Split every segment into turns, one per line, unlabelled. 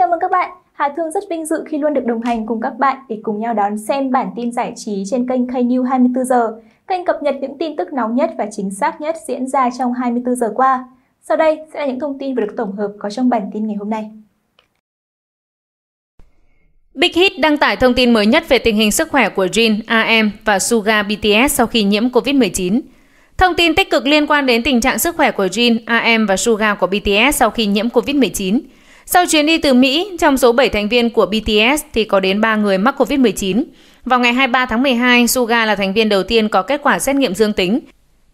Chào mừng các bạn! Hà Thương rất vinh dự khi luôn được đồng hành cùng các bạn để cùng nhau đón xem bản tin giải trí trên kênh KNew 24 giờ, kênh cập nhật những tin tức nóng nhất và chính xác nhất diễn ra trong 24 giờ qua. Sau đây sẽ là những thông tin vừa được tổng hợp có trong bản tin ngày hôm nay.
Big Hit đăng tải thông tin mới nhất về tình hình sức khỏe của Jin, RM và Suga BTS sau khi nhiễm COVID-19. Thông tin tích cực liên quan đến tình trạng sức khỏe của Jin, RM và Suga của BTS sau khi nhiễm COVID-19. Sau chuyến đi từ Mỹ, trong số 7 thành viên của BTS thì có đến 3 người mắc COVID-19. Vào ngày 23 tháng 12, Suga là thành viên đầu tiên có kết quả xét nghiệm dương tính.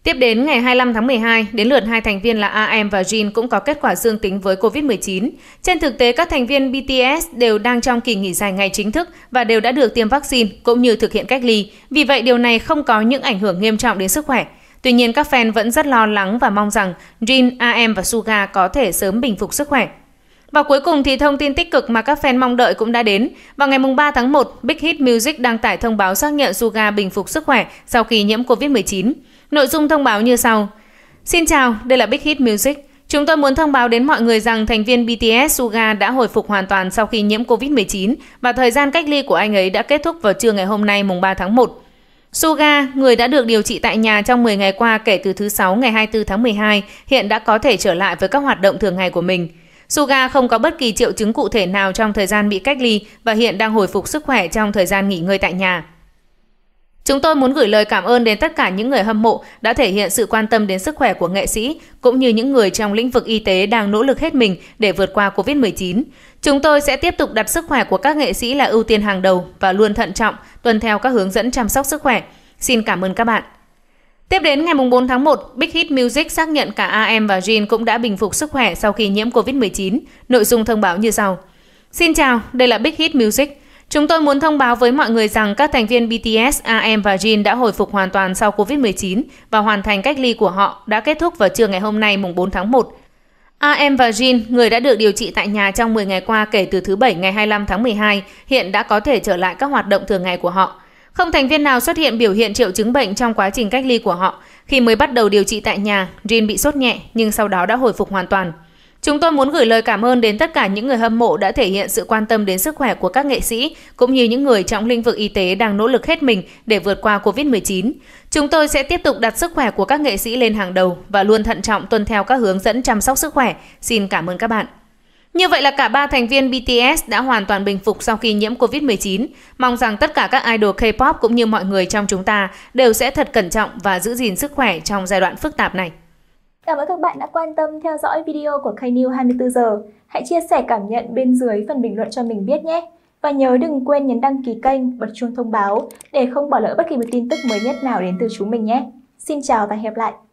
Tiếp đến ngày 25 tháng 12, đến lượt hai thành viên là AM và Jin cũng có kết quả dương tính với COVID-19. Trên thực tế, các thành viên BTS đều đang trong kỳ nghỉ dài ngày chính thức và đều đã được tiêm vaccine cũng như thực hiện cách ly. Vì vậy, điều này không có những ảnh hưởng nghiêm trọng đến sức khỏe. Tuy nhiên, các fan vẫn rất lo lắng và mong rằng Jin, AM và Suga có thể sớm bình phục sức khỏe. Và cuối cùng thì thông tin tích cực mà các fan mong đợi cũng đã đến. Vào ngày 3 tháng 1, Big Hit Music đăng tải thông báo xác nhận Suga bình phục sức khỏe sau khi nhiễm COVID-19. Nội dung thông báo như sau. Xin chào, đây là Big Hit Music. Chúng tôi muốn thông báo đến mọi người rằng thành viên BTS Suga đã hồi phục hoàn toàn sau khi nhiễm COVID-19 và thời gian cách ly của anh ấy đã kết thúc vào trưa ngày hôm nay mùng 3 tháng 1. Suga, người đã được điều trị tại nhà trong 10 ngày qua kể từ thứ Sáu ngày 24 tháng 12, hiện đã có thể trở lại với các hoạt động thường ngày của mình. Suga không có bất kỳ triệu chứng cụ thể nào trong thời gian bị cách ly và hiện đang hồi phục sức khỏe trong thời gian nghỉ ngơi tại nhà. Chúng tôi muốn gửi lời cảm ơn đến tất cả những người hâm mộ đã thể hiện sự quan tâm đến sức khỏe của nghệ sĩ, cũng như những người trong lĩnh vực y tế đang nỗ lực hết mình để vượt qua COVID-19. Chúng tôi sẽ tiếp tục đặt sức khỏe của các nghệ sĩ là ưu tiên hàng đầu và luôn thận trọng, tuân theo các hướng dẫn chăm sóc sức khỏe. Xin cảm ơn các bạn. Tiếp đến ngày 4 tháng 1, Big Hit Music xác nhận cả AM và Jin cũng đã bình phục sức khỏe sau khi nhiễm COVID-19. Nội dung thông báo như sau. Xin chào, đây là Big Hit Music. Chúng tôi muốn thông báo với mọi người rằng các thành viên BTS, AM và Jin đã hồi phục hoàn toàn sau COVID-19 và hoàn thành cách ly của họ đã kết thúc vào trưa ngày hôm nay mùng 4 tháng 1. AM và Jin, người đã được điều trị tại nhà trong 10 ngày qua kể từ thứ Bảy ngày 25 tháng 12, hiện đã có thể trở lại các hoạt động thường ngày của họ. Không thành viên nào xuất hiện biểu hiện triệu chứng bệnh trong quá trình cách ly của họ. Khi mới bắt đầu điều trị tại nhà, Jin bị sốt nhẹ nhưng sau đó đã hồi phục hoàn toàn. Chúng tôi muốn gửi lời cảm ơn đến tất cả những người hâm mộ đã thể hiện sự quan tâm đến sức khỏe của các nghệ sĩ, cũng như những người trong lĩnh vực y tế đang nỗ lực hết mình để vượt qua COVID-19. Chúng tôi sẽ tiếp tục đặt sức khỏe của các nghệ sĩ lên hàng đầu và luôn thận trọng tuân theo các hướng dẫn chăm sóc sức khỏe. Xin cảm ơn các bạn. Như vậy là cả ba thành viên BTS đã hoàn toàn bình phục sau khi nhiễm COVID-19. Mong rằng tất cả các idol K-pop cũng như mọi người trong chúng ta đều sẽ thật cẩn trọng và giữ gìn sức khỏe trong giai đoạn phức tạp này.
Cảm ơn các bạn đã quan tâm theo dõi video của KNews 24 giờ. Hãy chia sẻ cảm nhận bên dưới phần bình luận cho mình biết nhé. Và nhớ đừng quên nhấn đăng ký kênh, bật chuông thông báo để không bỏ lỡ bất kỳ một tin tức mới nhất nào đến từ chúng mình nhé. Xin chào và hẹn gặp lại!